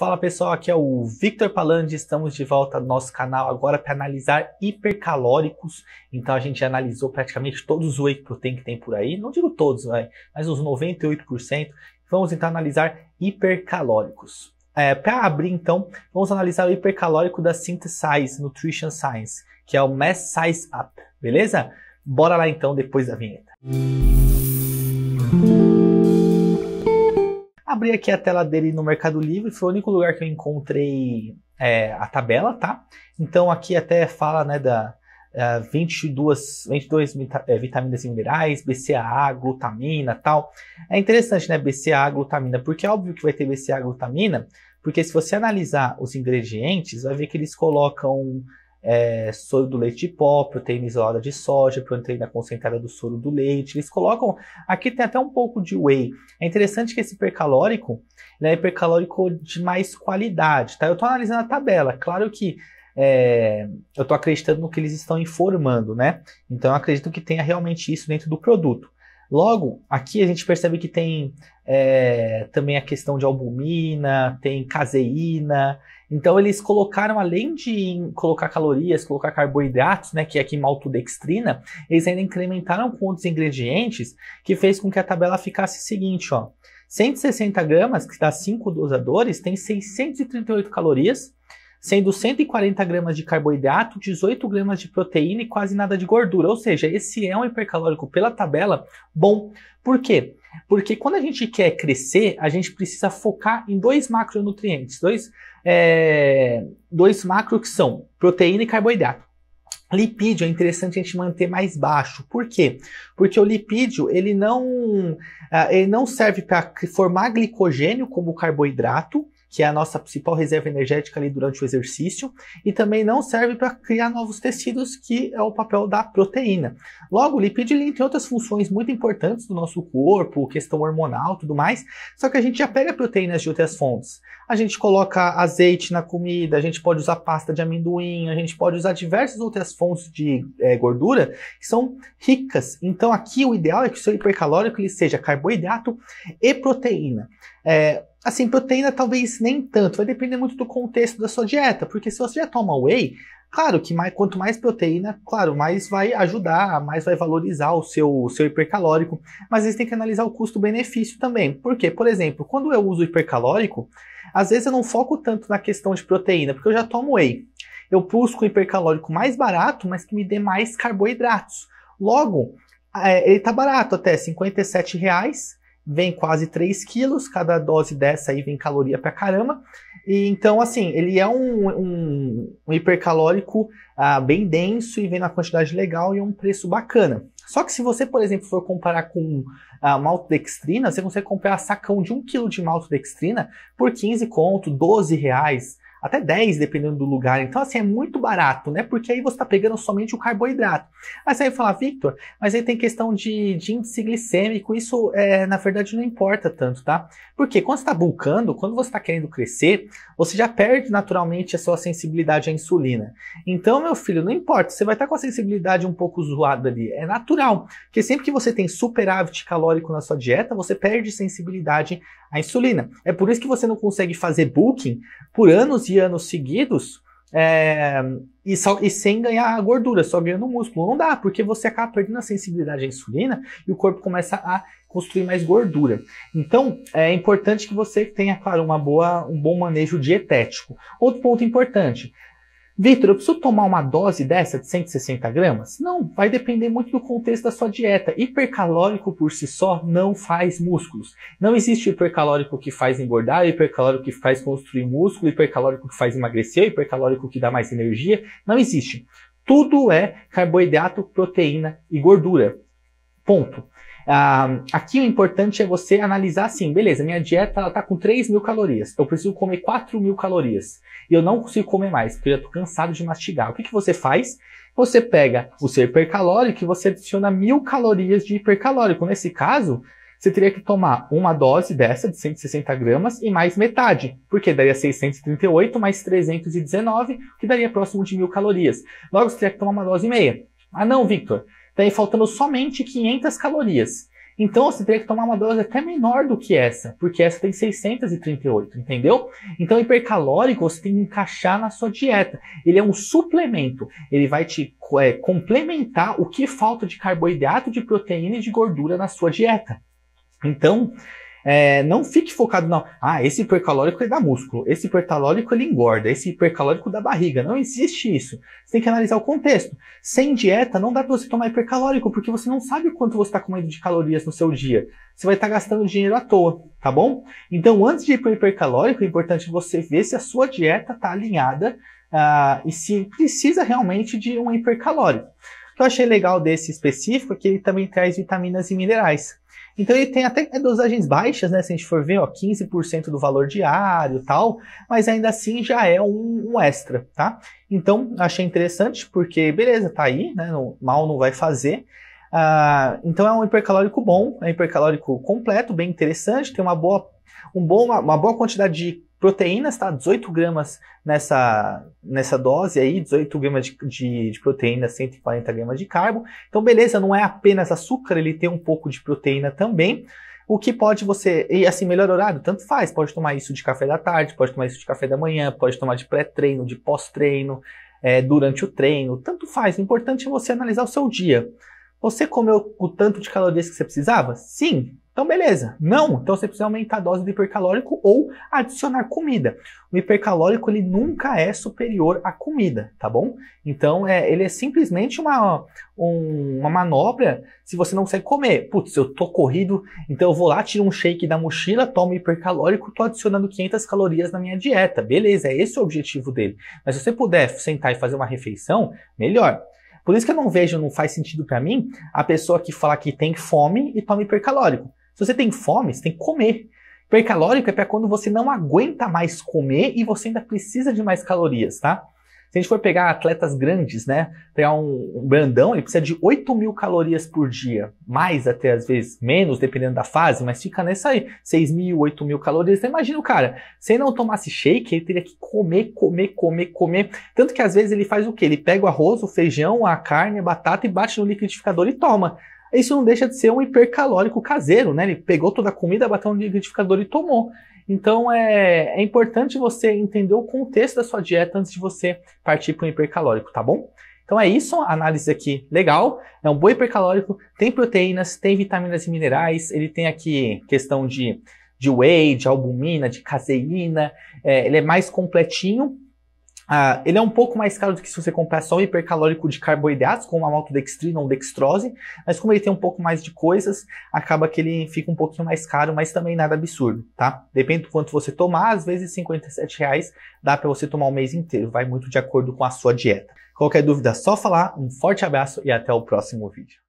Fala pessoal, aqui é o Victor Palandi, estamos de volta no nosso canal agora para analisar hipercalóricos. Então a gente analisou praticamente todos os whey protein que tem por aí, não digo todos, mas uns 98%. Vamos então analisar hipercalóricos. É, para abrir então, vamos analisar o hipercalórico da Synthesize Nutrition Science, que é o Mass Size Up, beleza? Bora lá então depois da vinheta. Música Abri aqui a tela dele no Mercado Livre, foi o único lugar que eu encontrei é, a tabela, tá? Então aqui até fala né, da, Uh, 22, 22 é, vitaminas e minerais, BCAA, glutamina tal. É interessante, né? BCAA, glutamina, porque é óbvio que vai ter BCAA, glutamina, porque se você analisar os ingredientes, vai ver que eles colocam é, soro do leite de pó, proteína isolada de soja, proteína concentrada do soro do leite. Eles colocam, aqui tem até um pouco de whey. É interessante que esse hipercalórico, ele é hipercalórico de mais qualidade, tá? Eu estou analisando a tabela, claro que é, eu estou acreditando no que eles estão informando, né? Então eu acredito que tenha realmente isso dentro do produto. Logo, aqui a gente percebe que tem é, também a questão de albumina, tem caseína. Então eles colocaram, além de colocar calorias, colocar carboidratos, né, que é aqui maltodextrina, eles ainda incrementaram com outros ingredientes, que fez com que a tabela ficasse seguinte, ó. 160 gramas, que dá 5 dosadores, tem 638 calorias, sendo 140 gramas de carboidrato, 18 gramas de proteína e quase nada de gordura. Ou seja, esse é um hipercalórico pela tabela bom. Por quê? Porque quando a gente quer crescer, a gente precisa focar em dois macronutrientes, dois, é, dois macro que são proteína e carboidrato. Lipídio é interessante a gente manter mais baixo. Por quê? Porque o lipídio ele não, é, ele não serve para formar glicogênio como carboidrato, que é a nossa principal reserva energética ali durante o exercício, e também não serve para criar novos tecidos, que é o papel da proteína. Logo, o lipídio tem outras funções muito importantes do nosso corpo, questão hormonal, tudo mais, só que a gente já pega proteínas de outras fontes. A gente coloca azeite na comida, a gente pode usar pasta de amendoim, a gente pode usar diversas outras fontes de é, gordura que são ricas. Então aqui o ideal é que o seu hipercalórico ele seja carboidrato e proteína. É, Assim, proteína talvez nem tanto, vai depender muito do contexto da sua dieta, porque se você já toma whey, claro que mais, quanto mais proteína, claro, mais vai ajudar, mais vai valorizar o seu, o seu hipercalórico, mas eles têm que analisar o custo-benefício também. Porque, por exemplo, quando eu uso hipercalórico, às vezes eu não foco tanto na questão de proteína, porque eu já tomo whey. Eu busco o hipercalórico mais barato, mas que me dê mais carboidratos. Logo, é, ele tá barato até R$ 57 reais, vem quase 3 quilos, cada dose dessa aí vem caloria pra caramba. E, então, assim, ele é um, um, um hipercalórico ah, bem denso e vem na quantidade legal e é um preço bacana. Só que se você, por exemplo, for comparar com ah, maltodextrina, você consegue comprar sacão de 1 kg de maltodextrina por 15 conto, 12 reais até 10, dependendo do lugar. Então, assim, é muito barato, né? Porque aí você está pegando somente o carboidrato. Aí você vai falar, Victor, mas aí tem questão de, de índice glicêmico, isso é, na verdade não importa tanto, tá? Porque quando você está bulcando, quando você está querendo crescer, você já perde naturalmente a sua sensibilidade à insulina. Então, meu filho, não importa, você vai estar tá com a sensibilidade um pouco zoada ali. É natural, porque sempre que você tem superávit calórico na sua dieta, você perde sensibilidade à insulina. É por isso que você não consegue fazer bulking por anos anos seguidos é, e, só, e, sem ganhar gordura, só ganhando músculo. Não dá, porque você acaba perdendo a sensibilidade à insulina e o corpo começa a construir mais gordura. Então, é importante que você tenha, claro, uma boa, um bom manejo dietético. Outro ponto importante, Vitor, eu preciso tomar uma dose dessa de 160 gramas? Não, vai depender muito do contexto da sua dieta. Hipercalórico por si só não faz músculos. Não existe hipercalórico que faz engordar, hipercalórico que faz construir músculo, hipercalórico que faz emagrecer, hipercalórico que dá mais energia. Não existe. Tudo é carboidrato, proteína e gordura. Ponto. Ah, aqui o importante é você analisar assim, beleza, minha dieta ela tá com 3 mil calorias, eu preciso comer 4 mil calorias e eu não consigo comer mais, porque eu estou tô cansado de mastigar. O que, que você faz? Você pega o seu hipercalórico e você adiciona mil calorias de hipercalórico. Nesse caso, você teria que tomar uma dose dessa de 160 gramas e mais metade, porque daria 638 mais 319, que daria próximo de mil calorias. Logo, você teria que tomar uma dose e meia. Ah não, Victor, daí faltando somente 500 calorias. Então você teria que tomar uma dose até menor do que essa, porque essa tem 638, entendeu? Então hipercalórico você tem que encaixar na sua dieta. Ele é um suplemento, ele vai te é, complementar o que falta de carboidrato, de proteína e de gordura na sua dieta. Então, é, não fique focado não. Ah, esse hipercalórico ele é dá músculo, esse hipercalórico ele engorda, esse hipercalórico dá barriga. Não existe isso. Você tem que analisar o contexto. Sem dieta, não dá para você tomar hipercalórico, porque você não sabe o quanto você está comendo de calorias no seu dia. Você vai estar tá gastando dinheiro à toa, tá bom? Então, antes de ir para hipercalórico, é importante você ver se a sua dieta está alinhada ah, e se precisa realmente de um hipercalórico. O que eu achei legal desse específico é que ele também traz vitaminas e minerais. Então ele tem até dosagens baixas, né? Se a gente for ver, ó, 15% do valor diário e tal, mas ainda assim já é um, um, extra, tá? Então achei interessante porque, beleza, tá aí, né? mal não vai fazer. Ah, então é um hipercalórico bom, é um hipercalórico completo, bem interessante, tem uma boa, um bom, uma, uma boa quantidade de Proteínas, tá? 18 gramas nessa, nessa dose aí, 18 gramas de, de, de, proteína, 140 gramas de carbo. Então, beleza, não é apenas açúcar, ele tem um pouco de proteína também. O que pode você. E assim, melhor horário, tanto faz. Pode tomar isso de café da tarde, pode tomar isso de café da manhã, pode tomar de pré-treino, de pós-treino, é, durante o treino, tanto faz. O importante é você analisar o seu dia. Você comeu o tanto de calorias que você precisava? Sim. Então, beleza. Não, então você precisa aumentar a dose do hipercalórico ou adicionar comida. O hipercalórico, ele nunca é superior à comida, tá bom? Então, é, ele é simplesmente uma, um, uma manobra se você não consegue comer. Putz, eu tô corrido, então eu vou lá, tiro um shake da mochila, tomo hipercalórico, tô adicionando 500 calorias na minha dieta. Beleza, é esse o objetivo dele. Mas se você puder sentar e fazer uma refeição, melhor. Por isso que eu não vejo, não faz sentido para mim, a pessoa que fala que tem fome e toma hipercalórico. Se você tem fome, você tem que comer. Hipercalórico é para quando você não aguenta mais comer e você ainda precisa de mais calorias, tá? Se a gente for pegar atletas grandes, né? Pegar um, um grandão, ele precisa de 8 mil calorias por dia. Mais até às vezes, menos, dependendo da fase, mas fica nessa aí. 6 mil, 8 mil calorias. Então imagina o cara, se ele não tomasse shake, ele teria que comer, comer, comer, comer. Tanto que às vezes ele faz o quê? Ele pega o arroz, o feijão, a carne, a batata e bate no liquidificador e toma isso não deixa de ser um hipercalórico caseiro, né? Ele pegou toda a comida, bateu no liquidificador e tomou. Então é, é importante você entender o contexto da sua dieta antes de você partir para um hipercalórico, tá bom? Então é isso, a análise aqui legal, é um boi hipercalórico, tem proteínas, tem vitaminas e minerais, ele tem aqui questão de, de whey, de albumina, de caseína, é, ele é mais completinho, Uh, ele é um pouco mais caro do que se você comprar só um hipercalórico de carboidratos, como a maltodextrina ou dextrose, mas como ele tem um pouco mais de coisas, acaba que ele fica um pouquinho mais caro, mas também nada absurdo, tá? Depende do quanto você tomar, às vezes 57 reais dá para você tomar o mês inteiro, vai muito de acordo com a sua dieta. Qualquer dúvida, só falar. Um forte abraço e até o próximo vídeo.